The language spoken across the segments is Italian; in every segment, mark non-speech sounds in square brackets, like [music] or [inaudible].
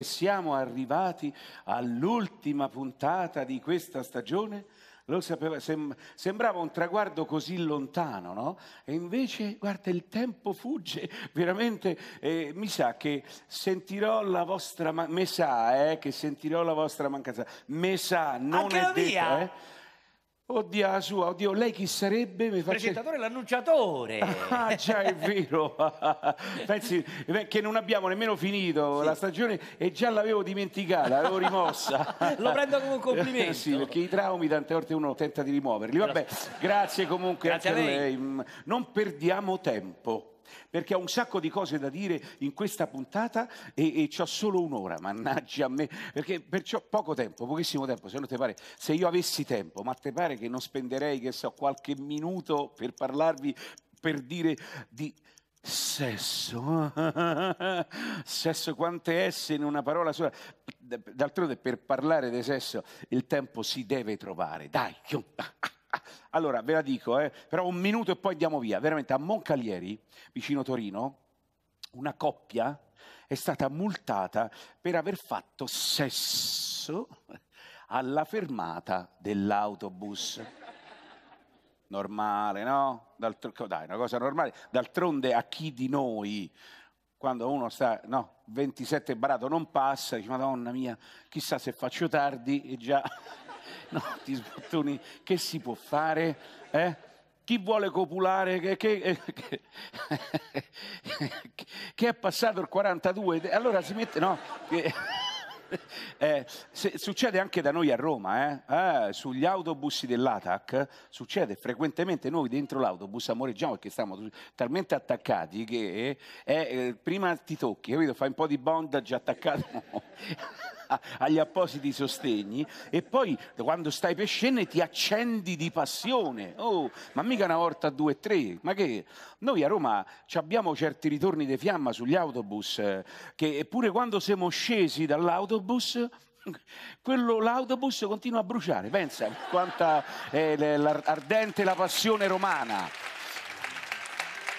Siamo arrivati all'ultima puntata di questa stagione. Lo sapeva, sem- sembrava un traguardo così lontano, no? E invece, guarda, il tempo fugge veramente. Eh, mi sa che sentirò la vostra, ma- me sa, eh, che sentirò la vostra mancanza. Me sa, non Anche è detto, via. eh. Oddio, la sua, oddio, lei chi sarebbe? Il faccia... presentatore l'annunciatore. [laughs] Ah, già è vero. [laughs] Pensi che non abbiamo nemmeno finito sì. la stagione e già l'avevo dimenticata, l'avevo rimossa. [laughs] Lo prendo come un complimento. sì, perché i traumi tante volte uno tenta di rimuoverli. Vabbè, grazie comunque grazie anche a lei. lei. Mm, non perdiamo tempo perché ho un sacco di cose da dire in questa puntata e, e ho solo un'ora, mannaggia a me, perché perciò poco tempo, pochissimo tempo, se non ti pare, se io avessi tempo, ma te pare che non spenderei, che so, qualche minuto per parlarvi, per dire di sesso, [laughs] sesso quante S in una parola sola, d'altronde per parlare di sesso il tempo si deve trovare, dai, chiunque. [laughs] Allora, ve la dico, eh, però un minuto e poi andiamo via. Veramente a Moncalieri, vicino Torino, una coppia è stata multata per aver fatto sesso alla fermata dell'autobus. Normale, no? D'altro, dai, una cosa normale. D'altronde a chi di noi, quando uno sta, no, 27 barato non passa, dice, madonna mia, chissà se faccio tardi e già... [laughs] no, ti sbottoni, che si può fare? Eh? Chi vuole copulare? Che, che, eh, che, [laughs] che, è passato il 42? Allora si mette... No, [laughs] eh, se, succede anche da noi a Roma, eh? Eh, sugli autobus dell'ATAC succede frequentemente noi dentro l'autobus amoreggiamo perché stiamo talmente attaccati che eh, prima ti tocchi, capito? Fai un po' di bondage attaccato. [laughs] agli appositi sostegni e poi quando stai per scendere ti accendi di passione. Oh, ma mica una volta, due, e tre. Ma che? Noi a Roma abbiamo certi ritorni di fiamma sugli autobus che pure quando siamo scesi dall'autobus [laughs] quello, l'autobus continua a bruciare. Pensa quanta è l'ardente la passione romana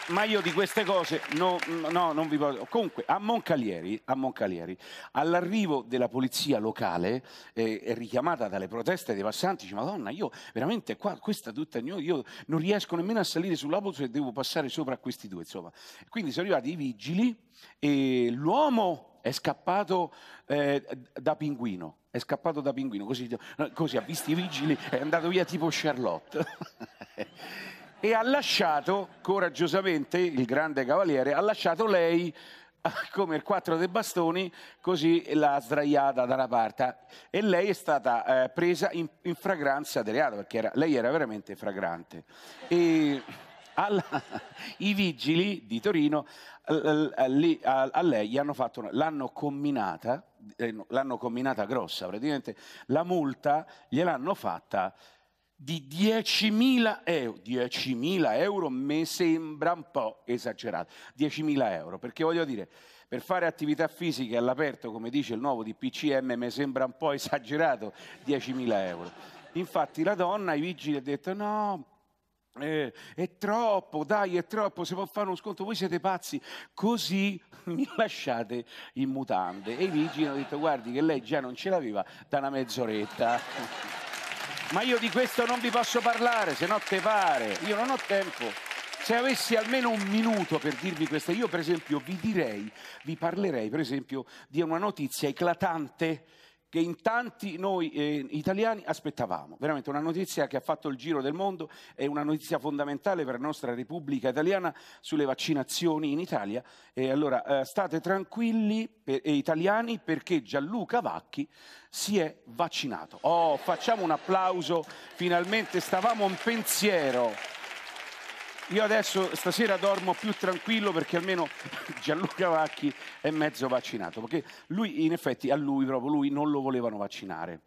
ma io di queste cose no, no, non vi posso. Comunque, a Moncalieri, a Moncalieri all'arrivo della polizia locale, eh, richiamata dalle proteste dei passanti, dice: Madonna, io veramente qua, questa tutta. Io, io non riesco nemmeno a salire sull'autobus e devo passare sopra a questi due. Insomma. Quindi sono arrivati i vigili e l'uomo è scappato eh, da pinguino. È scappato da pinguino, così, così ha visto i vigili, è andato via tipo Charlotte. [laughs] e ha lasciato coraggiosamente il grande cavaliere, ha lasciato lei [laughs] come il quattro dei bastoni, così l'ha sdraiata da una parte e lei è stata eh, presa in, in, fragranza di reato perché era, lei era veramente fragrante. E alla, [laughs] I vigili di Torino a, a, a lei hanno fatto, l'hanno comminata, eh, l'hanno comminata grossa praticamente, la multa gliel'hanno fatta di 10.000 euro. 10.000 euro mi sembra un po' esagerato. 10.000 euro, perché voglio dire, per fare attività fisiche all'aperto, come dice il nuovo DPCM, mi sembra un po' esagerato 10.000 euro. Infatti la donna i vigili ha detto no, eh, è troppo, dai, è troppo, si può fare uno sconto, voi siete pazzi, così [laughs] mi lasciate in mutande. E i vigili hanno detto, guardi che lei già non ce l'aveva da una mezz'oretta. Ma io di questo non vi posso parlare, se no te pare. Io non ho tempo. Se avessi almeno un minuto per dirvi questo, io per esempio vi direi, vi parlerei per esempio di una notizia eclatante che in tanti noi eh, italiani aspettavamo. Veramente una notizia che ha fatto il giro del mondo, è una notizia fondamentale per la nostra Repubblica Italiana sulle vaccinazioni in Italia. E allora eh, state tranquilli per, eh, eh, italiani perché Gianluca Vacchi si è vaccinato. Oh, facciamo un applauso, finalmente stavamo un pensiero. Io adesso stasera dormo più tranquillo perché almeno [laughs] Gianluca Vacchi è mezzo vaccinato, perché lui in effetti a lui proprio lui non lo volevano vaccinare.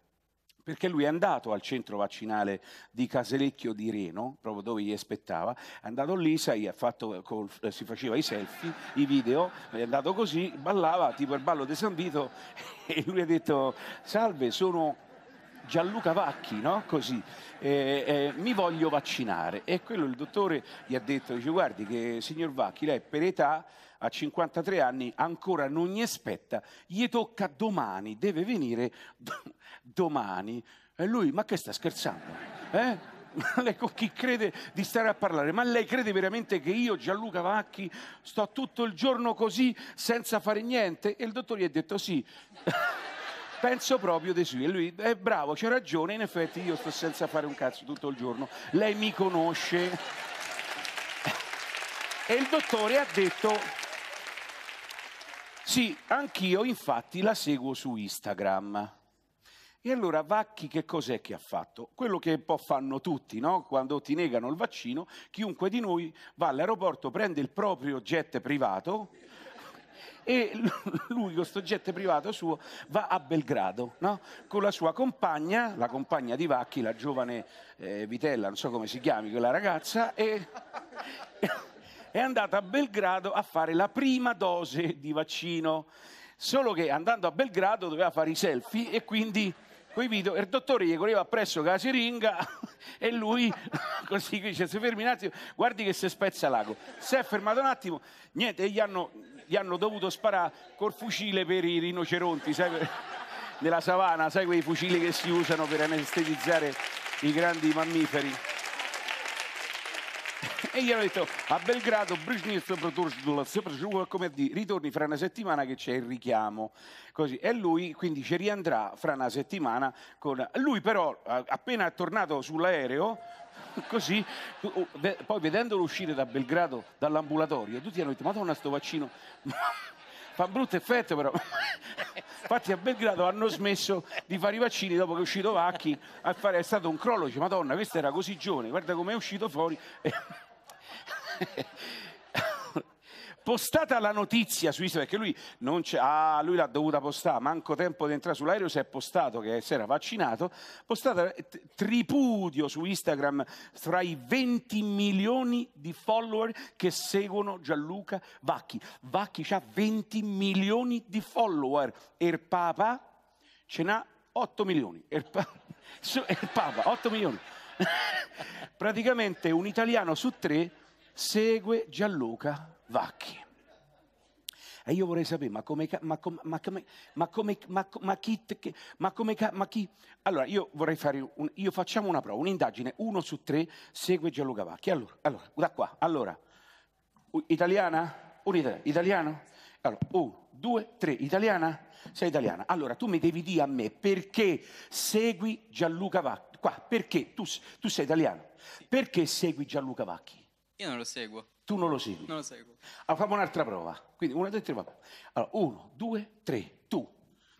Perché lui è andato al centro vaccinale di Caselecchio di Reno, proprio dove gli aspettava, è andato lì, sai, col, si faceva i selfie, i video, è andato così, ballava tipo il ballo di San Vito [laughs] e lui ha detto salve, sono Gianluca Vacchi, no? Così, eh, eh, mi voglio vaccinare. E quello il dottore gli ha detto, dice, guardi che signor Vacchi, lei per età a 53 anni ancora non gli aspetta, gli tocca domani, deve venire do- [laughs] domani. E lui, ma che sta scherzando? Eh? [laughs] lei con chi crede di stare a parlare, ma lei crede veramente che io, Gianluca Vacchi, sto tutto il giorno così senza fare niente? E il dottore gli ha detto sì. [laughs] Penso proprio di sì. E lui è eh, bravo, c'è ragione. In effetti, io sto senza fare un cazzo tutto il giorno. Lei mi conosce. E il dottore ha detto: Sì, anch'io, infatti, la seguo su Instagram. E allora Vacchi che cos'è che ha fatto? Quello che un po' fanno tutti, no? Quando ti negano il vaccino, chiunque di noi va all'aeroporto, prende il proprio jet privato, e [laughs] lui, questo jet privato suo, va a Belgrado no? con la sua compagna, la compagna di Vacchi, la giovane eh, Vitella, non so come si chiami quella ragazza, e... [laughs] è andata a Belgrado a fare la prima dose di vaccino, solo che andando a Belgrado doveva fare i selfie e quindi coi video, il dottore gli correva presso con la siringa [laughs] e lui così dice, si fermi un attimo, guardi che si spezza l'ago. Si è fermato un attimo, niente, gli hanno gli hanno dovuto sparare col fucile per i rinoceronti, sai, per, nella savana, sai quei fucili che si usano per anestetizzare i grandi mammiferi e gli hanno detto a Belgrado Brzezinski Protorsdula soprattutto come a dire ritorni fra una settimana che c'è il richiamo così e lui quindi ci riandrà fra una settimana con lui però appena è tornato sull'aereo [laughs] così oh, poi vedendolo uscire da Belgrado dall'ambulatorio tutti hanno detto madonna sto vaccino [laughs] fa un brutto effetto però [laughs] infatti a Belgrado hanno smesso di fare i vaccini dopo che è uscito Vacchi a fare, è stato un crollo dice madonna questo era così giovane guarda come è uscito fuori [laughs] postata la notizia su Instagram, perché lui, non c'è, ah, lui l'ha dovuta postare, manco tempo di entrare sull'aereo, si è postato che si era vaccinato, postata tripudio su Instagram fra i 20 milioni di follower che seguono Gianluca Vacchi. Vacchi ha 20 milioni di follower e er il Papa ce n'ha 8 milioni. E er il, pa- il [laughs] er Papa, 8 milioni. [laughs] Praticamente un italiano su tre segue Gianluca Vacchi. E io vorrei sapere, ma come, ma come, ma come, ma come, ma, ma chi, ma come, ma chi? Allora, io vorrei fare, un, io facciamo una prova, un'indagine, uno su tre segue Gianluca Vacchi. Allora, allora, da qua, allora, italiana? Un italiano? Allora, uno, due, tre, italiana? Sei italiana. Allora, tu mi devi dire a me perché segui Gianluca Vacchi, qua, perché tu, tu sei italiano, perché segui Gianluca Vacchi? Io non lo seguo. Tu non lo segui? Non lo seguo. Allora ah, facciamo un'altra prova. Quindi una, due, tre, va. Allora, uno, due, tre, tu.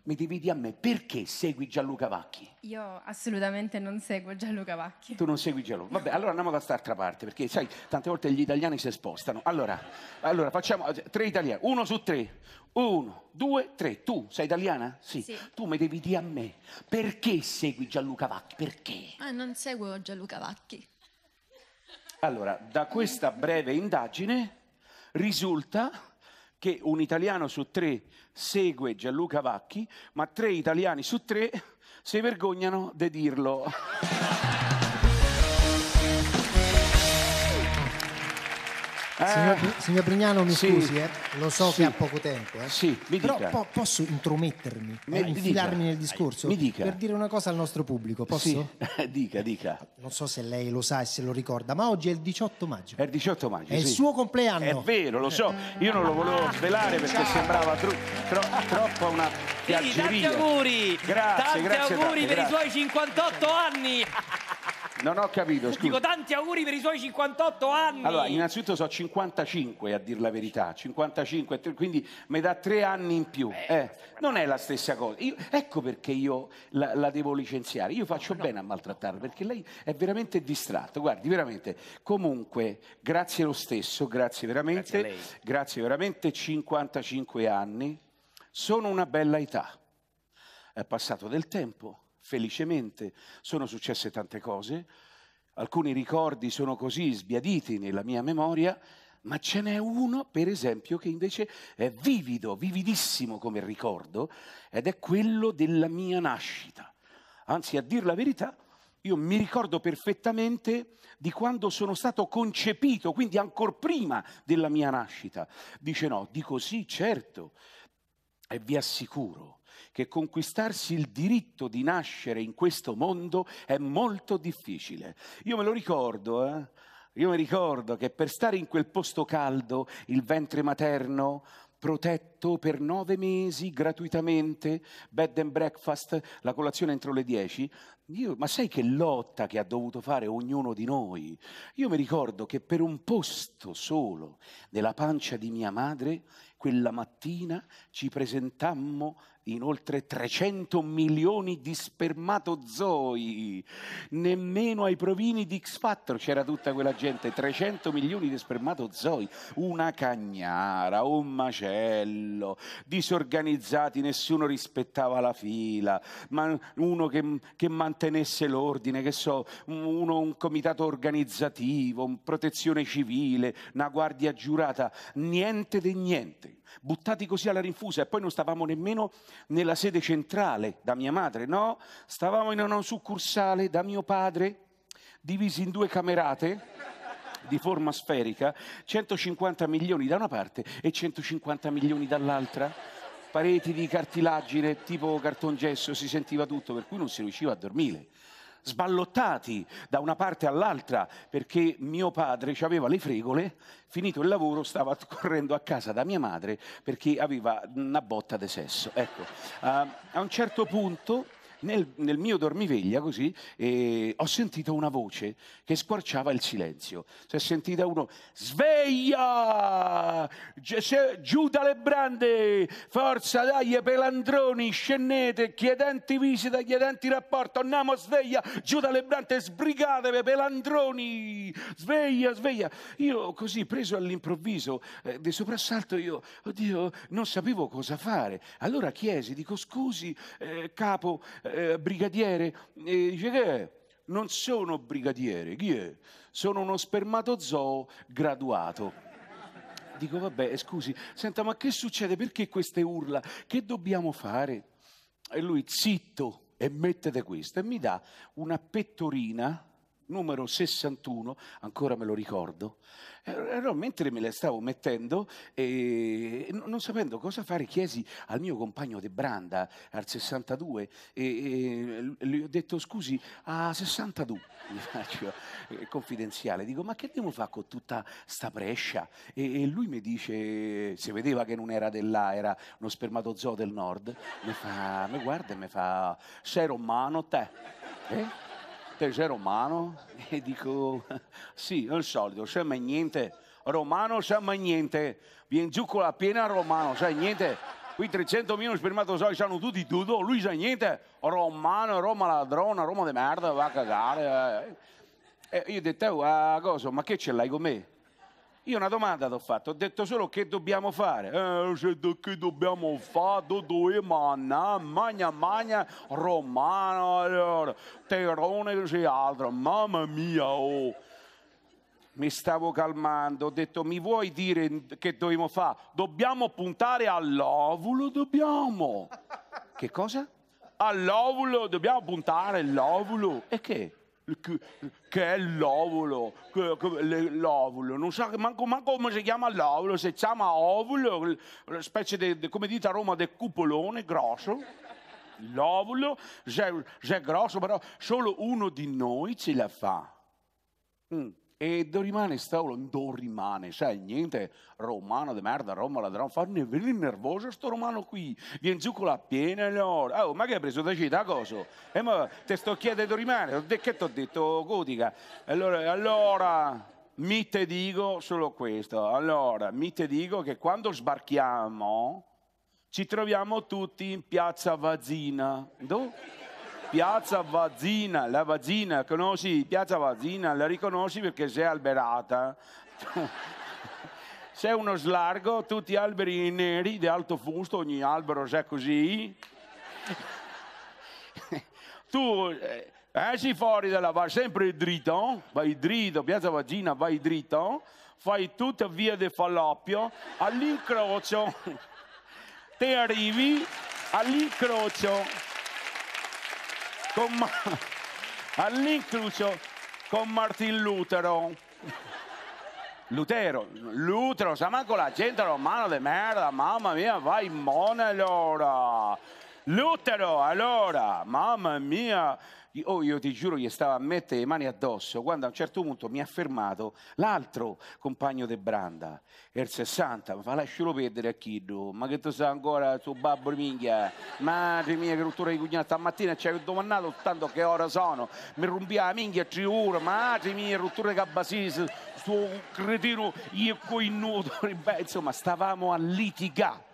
Mi dividi a me, perché segui Gianluca Vacchi? Io assolutamente non seguo Gianluca Vacchi. Tu non segui Gianluca? Vabbè, allora andiamo da quest'altra parte, perché sai, tante volte gli italiani si spostano. Allora, allora facciamo eh, tre italiani, uno su tre. Uno, due, tre. Tu sei italiana? Sì. sì. Tu mi dividi a me, perché segui Gianluca Vacchi? Perché? Ma ah, non seguo Gianluca Vacchi. Allora, da questa breve indagine risulta che un italiano su tre segue Gianluca Vacchi, ma tre italiani su tre si vergognano di dirlo. Eh. Signor, signor, Brignano, mi sì, scusi, eh. lo so sì, che ha poco tempo, eh. sì, però po- posso intromettermi, eh, infilarmi dica, nel discorso per dire una cosa al nostro pubblico, posso? [laughs] dica, dica. Non so se lei lo sa e se lo ricorda, ma oggi è il 18 maggio. È il 18 maggio, È il suo compleanno. È vero, lo so, io non lo volevo svelare perché Ciao. sembrava tro- tro- troppo una piaggeria. Sì, tanti auguri, grazie, tanti grazie, auguri tanti, per grazie. i suoi 58 anni. [laughs] Non ho capito, scusa. Dico tanti auguri per i suoi 58 anni. Allora, innanzitutto sono 55 a dir la verità, 55, quindi mi dà tre anni in più. Eh, eh, non è la stessa cosa. Io, ecco perché io la, la, devo licenziare. Io faccio no, bene a maltrattarla perché lei è veramente distratta. Guardi, veramente. Comunque, grazie lo stesso, grazie veramente. Grazie, grazie veramente, 55 anni. Sono una bella età. È passato del tempo felicemente sono successe tante cose, alcuni ricordi sono così sbiaditi nella mia memoria, ma ce n'è uno, per esempio, che invece è vivido, vividissimo come ricordo, ed è quello della mia nascita. Anzi, a dir la verità, io mi ricordo perfettamente di quando sono stato concepito, quindi ancora prima della mia nascita. Dice no, dico sì, certo, e vi assicuro che conquistarsi il diritto di nascere in questo mondo è molto difficile. Io me lo ricordo, eh? Io mi ricordo che per stare in quel posto caldo, il ventre materno, protetto per nove mesi gratuitamente, bed and breakfast, la colazione entro le dieci, Io, ma sai che lotta che ha dovuto fare ognuno di noi? Io mi ricordo che per un posto solo nella pancia di mia madre, quella mattina ci presentammo in oltre 300 milioni di spermatozoi, nemmeno ai provini di X Factor c'era tutta quella gente, 300 milioni di spermatozoi, una cagnara, un macello, disorganizzati, nessuno rispettava la fila, ma uno che, che mantenesse l'ordine, che so, uno, un comitato organizzativo, un protezione civile, una guardia giurata, niente di niente buttati così alla rinfusa e poi non stavamo nemmeno nella sede centrale da mia madre, no, stavamo in una succursale da mio padre, divisi in due camerate di forma sferica, 150 milioni da una parte e 150 milioni dall'altra. Pareti di cartilagine tipo cartongesso, si sentiva tutto, per cui non si riusciva a dormire sballottati da una parte all'altra perché mio padre ci aveva le fregole, finito il lavoro stava [laughs] correndo a casa da mia madre perché aveva una botta di sesso. Ecco, uh, a un certo punto nel, nel, mio dormiveglia così eh, ho sentito una voce che squarciava il silenzio. Si è sentita uno sveglia giù dalle brande, forza dai pelandroni, scendete, chiedenti visita, chiedenti rapporto, andiamo sveglia, giù dalle brande, sbrigatevi pelandroni, sveglia, sveglia. Io così preso all'improvviso eh, di soprassalto, io, oddio, non sapevo cosa fare. Allora chiesi, dico scusi, eh, capo, eh, brigadiere, e dice che è? non sono brigadiere, chi è? Sono uno spermatozoo graduato. Dico, vabbè, scusi, senta, ma che succede? Perché queste urla? Che dobbiamo fare? E lui, zitto, e mettete questo. E mi dà una pettorina numero 61, ancora me lo ricordo, ero mentre me la stavo mettendo, eh, non sapendo cosa fare, chiesi al mio compagno De Branda, al 62, e, e gli ho detto scusi, a 62, [laughs] gli faccio eh, confidenziale, dico ma che devo fare con tutta sta prescia? E, e lui mi dice, si vedeva che non era dell'A, era uno spermatozoo del nord, mi, fa, mi guarda e mi fa, sei romano te? Eh? sei romano [laughs] e dico, sì, è il solito, mai niente, romano mai niente, viene giù con la piena romano, sai niente, qui 300 milioni spermatozoi sono tutti tutto, lui sa niente, romano, Roma ladrona, Roma di merda, va a cagare. E eh. eh, io ho detto, ah, cosa, ma che ce l'hai con me? Io una domanda ti ho fatto, ho detto solo che dobbiamo fare. Eh, cioè, che dobbiamo fare? Dove manna, magna magna, romano, terone, c'è altro, mamma mia, oh mi stavo calmando, ho detto mi vuoi dire che dobbiamo fare? Dobbiamo puntare all'ovulo, dobbiamo. [laughs] Che cosa? All'ovulo, dobbiamo puntare all'ovulo. E che? che è l'ovulo, l'ovulo, non so manco, manco come si chiama l'ovulo, si chiama ovulo, una specie di, di, come dite a Roma, del cupolone grosso, l'ovulo, è grosso, però solo uno di noi ce la fa. Mm. E dove rimane Staulo? Non rimane, sai, niente romano di merda, Roma la drama, farne venire nervoso sto romano qui, viene giù con la piena l'ora. Oh, ma che hai preso da cita, coso? E eh, ma te sto chiedendo rimane, che ti ho detto, Gotica? Allora, allora, mi te dico solo questo, allora, mi te dico che quando sbarchiamo ci troviamo tutti in piazza Vazina. Dove? Piazza Vazzina, la Vazzina, conosci Piazza Vazzina, la riconosci perché sei alberata. C'è [laughs] uno slargo, tutti alberi neri di alto fusto, ogni albero è così. [laughs] tu eh, eh, esci fuori dalla vai sempre dritto, vai dritto, Piazza Vagina, vai dritto, fai tutta via del Falloppio, all'incrocio, [laughs] te arrivi all'incrocio ma... all'incluso con Martin Lutero. Lutero, Lutero, sa con la gente romana di merda, mamma mia, vai mona allora. Lutero, allora, mamma mia oh, io ti giuro, gli stavo a mettere le mani addosso, quando a un certo punto mi ha fermato l'altro compagno de Branda, il 60, mi fa lascialo perdere a Chiddo, ma che tu sai ancora tuo babbo di minchia, madre mia che rottura di cugnata, stamattina ci hai domandato tanto che ora sono, mi rompia la minchia a tre ore, madre mia rottura di cabbasisi, suo cretino, io coinnuto, insomma stavamo a litigare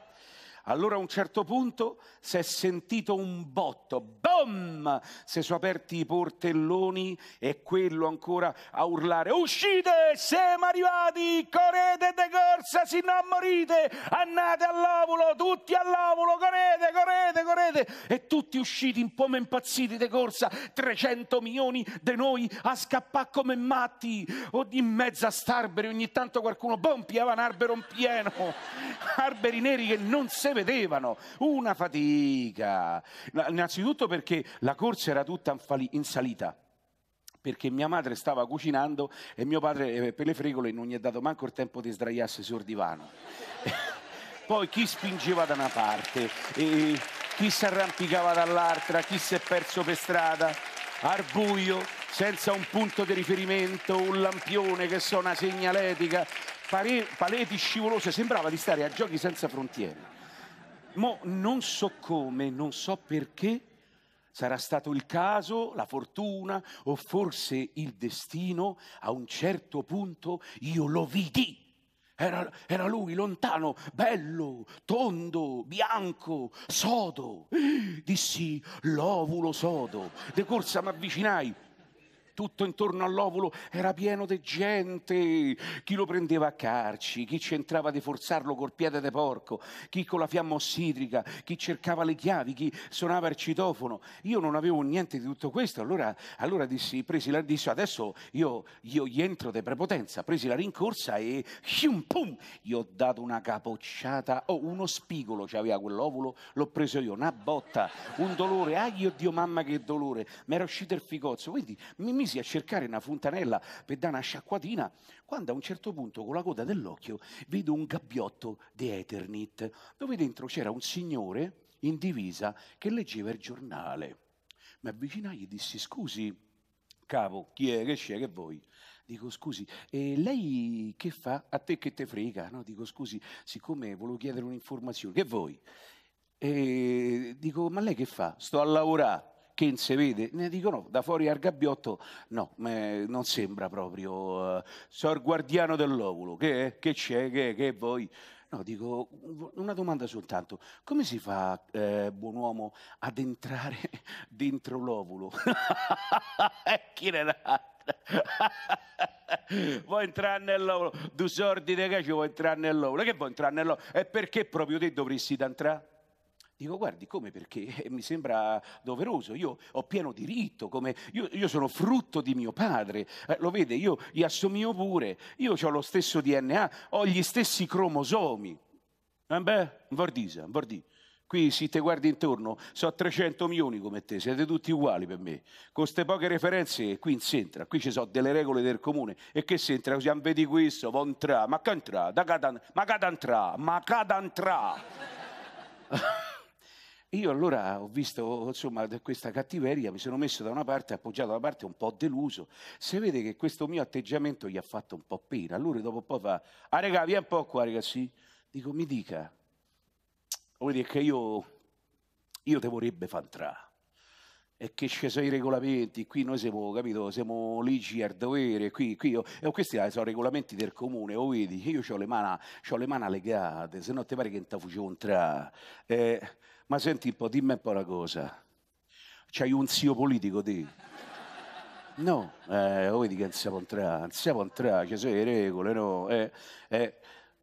allora a un certo punto si è sentito un botto, BOM! Si sono aperti i portelloni e quello ancora a urlare, uscite, siamo arrivati, correte de corsa, se non morite, andate all'ovulo, tutti all'ovulo, correte, correte, correte! E tutti usciti un po' impazziti de corsa, 300 milioni di noi a scappare come matti, o di mezzo a starberi, ogni tanto qualcuno, BOM, piava un albero in pieno, [laughs] alberi neri che non se vedono vedevano. Una fatica. Innanzitutto perché la corsa era tutta in salita perché mia madre stava cucinando e mio padre eh, per le fregole non gli è dato manco il tempo di sdraiarsi sul divano. [laughs] Poi chi spingeva da una parte, chi si arrampicava dall'altra, chi si è perso per strada, al buio, senza un punto di riferimento, un lampione che so, una segnaletica, pare, paleti scivolose, sembrava di stare a giochi senza frontiere. Mo non so come, non so perché, sarà stato il caso, la fortuna o forse il destino, a un certo punto io lo vidi. Era, era lui lontano, bello, tondo, bianco, sodo. Dissi, l'ovulo sodo. De corsa mi avvicinai tutto intorno all'ovulo era pieno di gente. Chi lo prendeva a carci, chi c'entrava di forzarlo col piede de porco, chi con la fiamma ossidrica, chi cercava le chiavi, chi suonava il citofono. Io non avevo niente di tutto questo, allora, allora dissi, presi la, dissi, adesso io, io gli entro di prepotenza, presi la rincorsa e shium, pum, gli ho dato una capocciata, oh, uno spigolo c'aveva quell'ovulo, l'ho preso io, una botta, un dolore, ah, oh io Dio mamma che dolore, mi era uscito il figozzo, quindi mi mise scesi a cercare una fontanella per dare una sciacquatina, quando a un certo punto con la coda dell'occhio vedo un gabbiotto di Eternit, dove dentro c'era un signore in divisa che leggeva il giornale. Mi avvicinai e dissi, scusi, capo, chi è, che c'è, che vuoi? Dico scusi, e lei che fa? A te che te frega? No? Dico scusi, siccome volevo chiedere un'informazione, che vuoi? E dico, ma lei che fa? Sto a lavorare che insevede, ne dicono da fuori al gabbiotto, no, non sembra proprio uh, Sor Guardiano dell'Ovulo, che, è? che c'è, che, che vuoi? No, dico una domanda soltanto. Come si fa, eh, buon uomo, ad entrare [laughs] dentro l'ovulo? [laughs] Chi ne dà? [laughs] vuoi entrare nell'ovulo? Tu sordi che ci vuoi entrare nell'ovulo? Che vuoi entrare nell'ovulo? E perché proprio te dovresti entrare? Dico, guardi, come perché? [laughs] Mi sembra doveroso, io ho pieno diritto, come io, io sono frutto di mio padre, eh, lo vede, io gli assomiglio pure, io ho lo stesso DNA, ho gli stessi cromosomi. Eh beh, Vordisa, Vordì. Qui se ti guardi intorno, so 300 milioni come te, siete tutti uguali per me. Con queste poche referenze qui in centra, qui ci sono delle regole del comune. E che c'entra? Così vedi questo, von tra, ma cantra, da cadan, ma cadantra, ma cadantra. [laughs] Io allora ho visto insomma, questa cattiveria, mi sono messo da una parte, appoggiato da una parte, un po' deluso. Si vede che questo mio atteggiamento gli ha fatto un po' pena. Allora dopo un po' fa, ah regà, vieni un po' qua sì. Dico, mi dica, vuol dire che io, io te vorrebbe far entrare e che ci sono i regolamenti, qui noi siamo, capito, siamo ligi al dovere, qui, qui io, e questi ah, sono regolamenti del comune, o oh, vedi, io ho le mani, legate, se no ti pare che non ti fuci contra. Eh, ma senti un po', dimmi un po' una cosa. C'hai un zio politico di? No, eh, vedi che non siamo entrati, non siamo entrati, ci sono le regole, no? Eh, eh,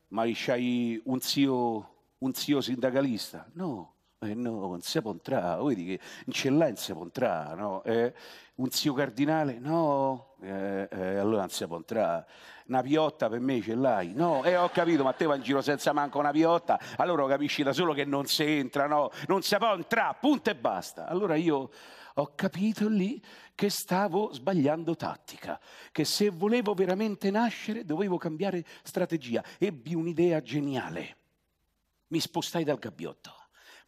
ma c'hai un zio, un zio sindacalista? No. E eh, no, non si può pontrà, vedi che in cella non si pontrà, no? Eh, un zio cardinale, no, eh, eh, allora non si può entrare. Una piotta per me ce l'hai, no, e eh, ho capito, ma te va in giro senza manco una piotta, allora capisci da solo che non si entra, no, non si può entrare, punto e basta. Allora io ho capito lì che stavo sbagliando tattica, che se volevo veramente nascere dovevo cambiare strategia. Ebbi un'idea geniale. Mi spostai dal gabbiotto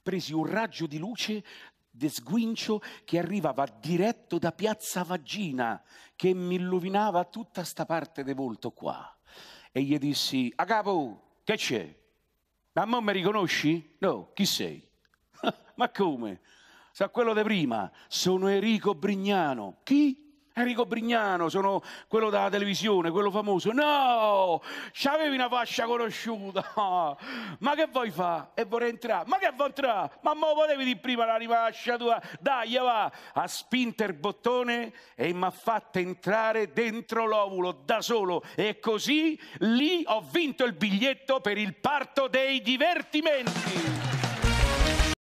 presi un raggio di luce de sguincio che arrivava diretto da piazza Vagina, che mi illuminava tutta sta parte de volto qua. E gli dissi, a capo, che c'è? Ma mo mi riconosci? No, chi sei? [laughs] Ma come? Sa quello di prima, sono Enrico Brignano. Chi? Enrico Brignano, sono quello della televisione, quello famoso. No, c'avevi una fascia conosciuta. [laughs] Ma che vuoi fare? E vorrei entrare. Ma che vuoi entrare? Ma mo potevi di prima la rimascia tua. Dai, va. Ha spinto il bottone e mi ha fatto entrare dentro l'ovulo da solo. E così lì ho vinto il biglietto per il parto dei divertimenti.